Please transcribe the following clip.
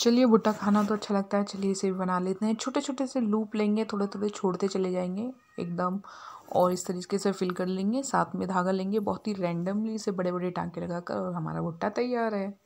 चलिए भुट्टा खाना तो अच्छा लगता है चलिए इसे भी बना लेते हैं छोटे छोटे से लूप लेंगे थोड़े थोड़े छोड़ते चले जाएंगे एकदम और इस तरीके से फिल कर लेंगे साथ में धागा लेंगे बहुत ही रैंडमली इसे बड़े बड़े टाँके लगा कर और हमारा भुट्टा तैयार है